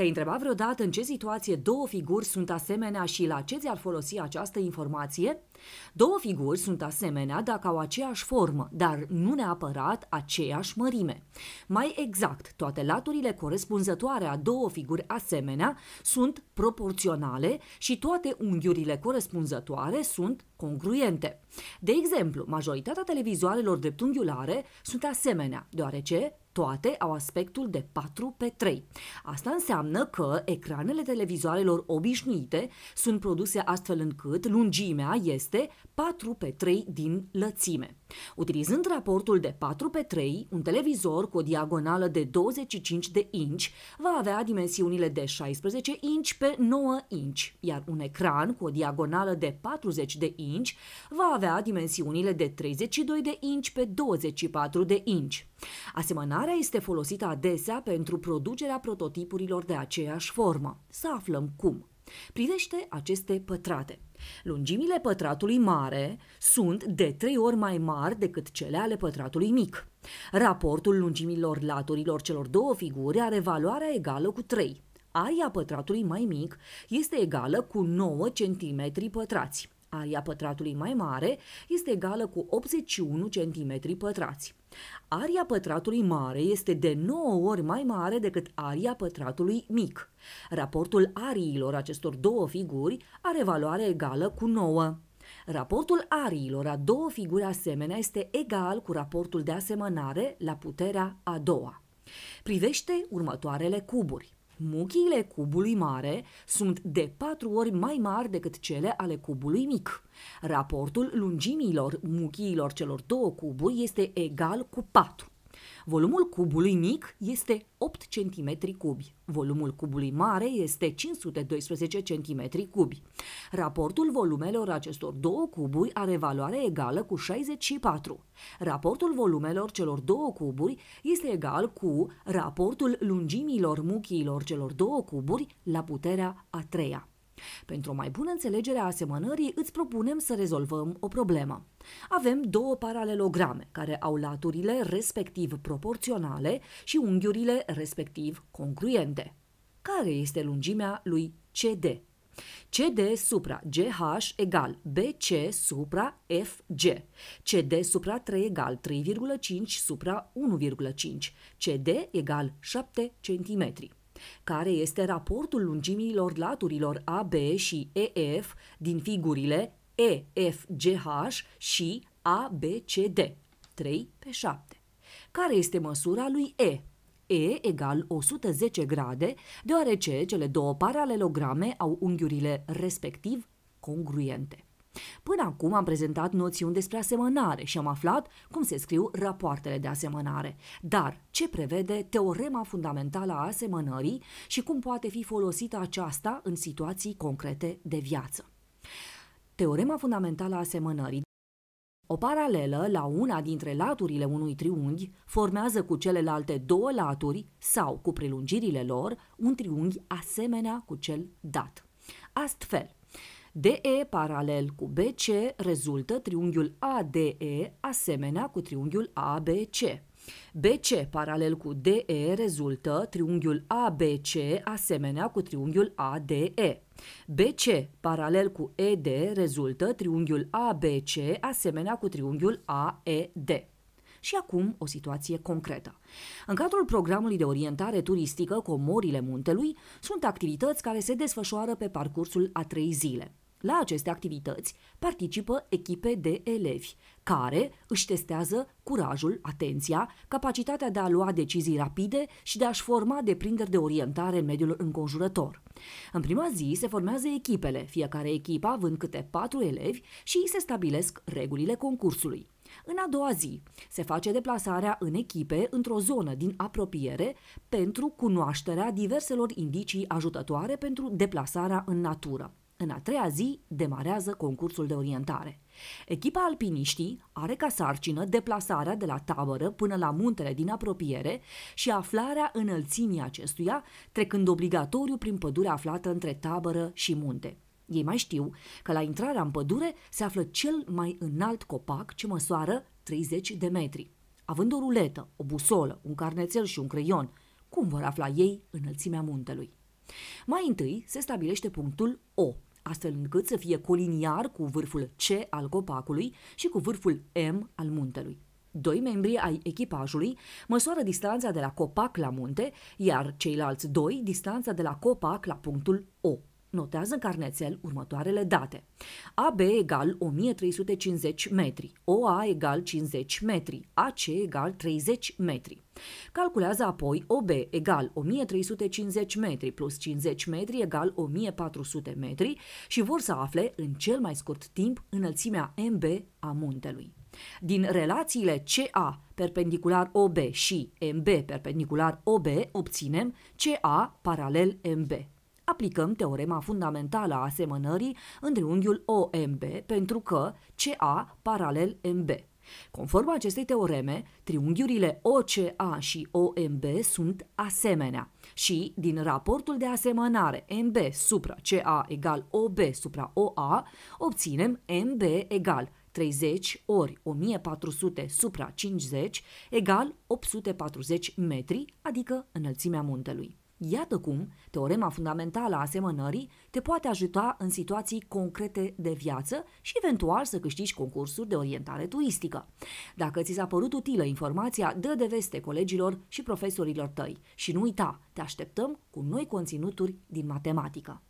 Te-ai întrebat vreodată în ce situație două figuri sunt asemenea și la ce ți-ar folosi această informație? Două figuri sunt asemenea dacă au aceeași formă, dar nu neapărat aceeași mărime. Mai exact, toate laturile corespunzătoare a două figuri asemenea sunt proporționale și toate unghiurile corespunzătoare sunt congruente. De exemplu, majoritatea televizoarelor dreptunghiulare sunt asemenea, deoarece toate au aspectul de 4 pe 3. Asta înseamnă că ecranele televizoarelor obișnuite sunt produse astfel încât lungimea este 4 pe 3 din lățime. Utilizând raportul de 4 pe 3, un televizor cu o diagonală de 25 de inci va avea dimensiunile de 16 inci pe 9 inci, iar un ecran cu o diagonală de 40 de inci va avea dimensiunile de 32 de inci pe 24 de inci. Asemănat Marea este folosită adesea pentru producerea prototipurilor de aceeași formă. Să aflăm cum. Privește aceste pătrate. Lungimile pătratului mare sunt de trei ori mai mari decât cele ale pătratului mic. Raportul lungimilor laturilor celor două figuri are valoarea egală cu 3. Aria pătratului mai mic este egală cu 9 cm pătrați. Aria pătratului mai mare este egală cu 81 cm pătrați. Aria pătratului mare este de 9 ori mai mare decât aria pătratului mic. Raportul ariilor acestor două figuri are valoare egală cu 9. Raportul ariilor a două figuri asemenea este egal cu raportul de asemănare la puterea a doua. Privește următoarele cuburi. Muchiile cubului mare sunt de patru ori mai mari decât cele ale cubului mic. Raportul lungimilor muchiilor celor două cuburi este egal cu patru. Volumul cubului mic este 8 cm cubi, volumul cubului mare este 512 cm cubi. Raportul volumelor acestor două cuburi are valoare egală cu 64. Raportul volumelor celor două cuburi este egal cu raportul lungimilor muchiilor celor două cuburi la puterea a treia. Pentru o mai bună înțelegere a asemănării, îți propunem să rezolvăm o problemă. Avem două paralelograme care au laturile respectiv proporționale și unghiurile respectiv congruente. Care este lungimea lui CD? CD supra GH egal BC supra FG. CD supra 3 egal 3,5 supra 1,5. CD egal 7 centimetri care este raportul lungimilor laturilor AB și EF din figurile EFGH și ABCD, 3 pe 7. Care este măsura lui E? E egal 110 grade, deoarece cele două paralelograme au unghiurile respectiv congruente. Până acum am prezentat noțiuni despre asemănare și am aflat cum se scriu rapoartele de asemănare, dar ce prevede teorema fundamentală a asemănării și cum poate fi folosită aceasta în situații concrete de viață. Teorema fundamentală a asemănării o paralelă la una dintre laturile unui triunghi formează cu celelalte două laturi sau cu prelungirile lor un triunghi asemenea cu cel dat. Astfel, DE paralel cu BC rezultă triunghiul ADE asemenea cu triunghiul ABC. BC paralel cu DE rezultă triunghiul ABC asemenea cu triunghiul ADE. BC paralel cu ED rezultă triunghiul ABC asemenea cu triunghiul AED. Și acum o situație concretă. În cadrul programului de orientare turistică Comorile Muntelui sunt activități care se desfășoară pe parcursul a trei zile. La aceste activități participă echipe de elevi care își testează curajul, atenția, capacitatea de a lua decizii rapide și de a-și forma deprinderi de orientare în mediul înconjurător. În prima zi se formează echipele, fiecare echipă având câte patru elevi și se stabilesc regulile concursului. În a doua zi se face deplasarea în echipe într-o zonă din apropiere pentru cunoașterea diverselor indicii ajutătoare pentru deplasarea în natură. În a treia zi demarează concursul de orientare. Echipa alpiniștii are ca sarcină deplasarea de la tabără până la muntele din apropiere și aflarea înălțimii acestuia, trecând obligatoriu prin pădurea aflată între tabără și munte. Ei mai știu că la intrarea în pădure se află cel mai înalt copac ce măsoară 30 de metri. Având o ruletă, o busolă, un carnețel și un creion, cum vor afla ei înălțimea muntelui? Mai întâi se stabilește punctul O, astfel încât să fie coliniar cu vârful C al copacului și cu vârful M al muntelui. Doi membri ai echipajului măsoară distanța de la copac la munte, iar ceilalți doi distanța de la copac la punctul O. Notează în carnețel următoarele date. AB egal 1350 metri, OA egal 50 metri, AC egal 30 metri. Calculează apoi OB egal 1350 metri plus 50 metri egal 1400 metri și vor să afle în cel mai scurt timp înălțimea MB a muntelui. Din relațiile CA perpendicular OB și MB perpendicular OB obținem CA paralel MB aplicăm teorema fundamentală a asemănării în triunghiul OMB pentru că CA paralel MB. Conform acestei teoreme, triunghiurile OCA și OMB sunt asemenea și, din raportul de asemănare MB supra CA egal OB supra OA, obținem MB egal 30 ori 1400 supra 50 egal 840 metri, adică înălțimea muntelui. Iată cum teorema fundamentală a asemănării te poate ajuta în situații concrete de viață și eventual să câștigi concursuri de orientare turistică. Dacă ți s-a părut utilă informația, dă de veste colegilor și profesorilor tăi și nu uita, te așteptăm cu noi conținuturi din matematică.